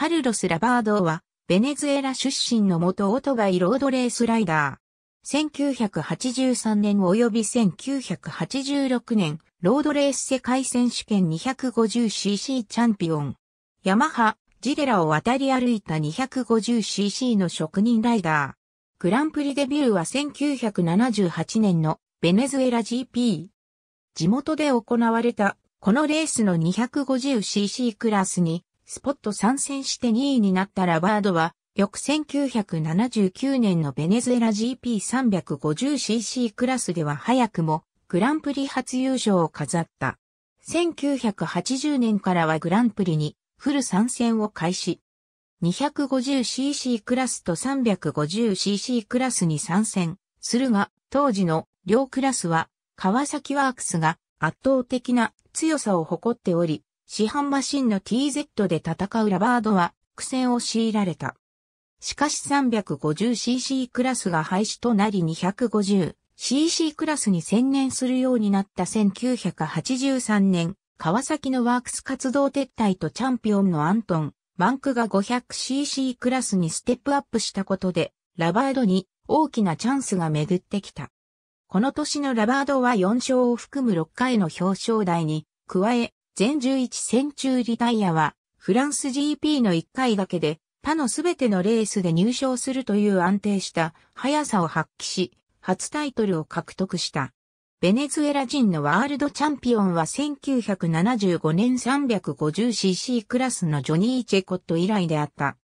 カルロス・ラバードは、ベネズエラ出身の元オートバイロードレースライダー。1983年及び1986年、ロードレース世界選手権 250cc チャンピオン。ヤマハ、ジレラを渡り歩いた 250cc の職人ライダー。グランプリデビューは1978年のベネズエラ GP。地元で行われたこのレースの 250cc クラスにスポット参戦して2位になったラバードは、翌1979年のベネズエラ GP350cc クラスでは早くもグランプリ初優勝を飾った。1980年からはグランプリにフル参戦を開始。250cc クラスと 350cc クラスに参戦するが、当時の両クラスは川崎ワークスが圧倒的な強さを誇っており、市販マシンの TZ で戦うラバードは苦戦を強いられた。しかし 350cc クラスが廃止となり 250cc クラスに専念するようになった1983年、川崎のワークス活動撤退とチャンピオンのアントン、バンクが 500cc クラスにステップアップしたことで、ラバードに大きなチャンスが巡ってきた。この年のラバードは4勝を含む6回の表彰台に、加え、全11戦中リタイアは、フランス GP の1回だけで、他のすべてのレースで入賞するという安定した速さを発揮し、初タイトルを獲得した。ベネズエラ人のワールドチャンピオンは1975年 350cc クラスのジョニー・チェコット以来であった。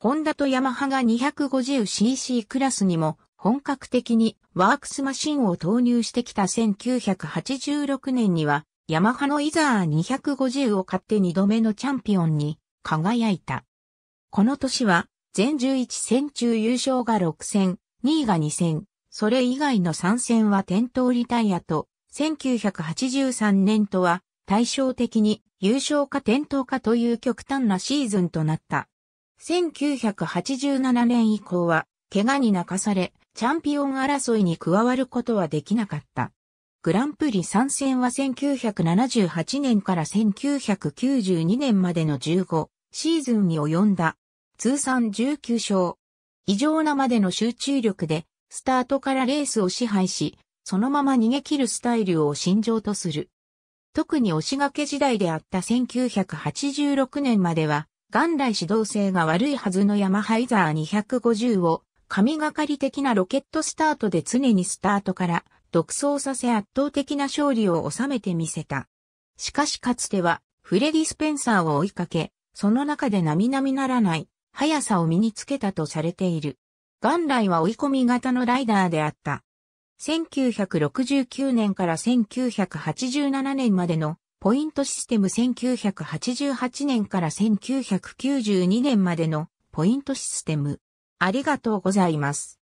ホンダとヤマハが 250cc クラスにも本格的にワークスマシンを投入してきた1986年にはヤマハのイザー250を買って2度目のチャンピオンに輝いた。この年は、全11戦中優勝が6戦、2位が2戦、それ以外の3戦は転倒リタイアと、1983年とは対照的に優勝か転倒かという極端なシーズンとなった。1987年以降は、怪我に泣かされ、チャンピオン争いに加わることはできなかった。グランプリ参戦は1978年から1992年までの15シーズンに及んだ。通算19勝。異常なまでの集中力で、スタートからレースを支配し、そのまま逃げ切るスタイルを信条とする。特に押し掛け時代であった1986年までは、元来指導性が悪いはずのヤマハイザー250を、神がかり的なロケットスタートで常にスタートから独走させ圧倒的な勝利を収めてみせた。しかしかつては、フレディ・スペンサーを追いかけ、その中で並々ならない、速さを身につけたとされている。元来は追い込み型のライダーであった。1969年から1987年までのポイントシステム1988年から1992年までのポイントシステム。ありがとうございます。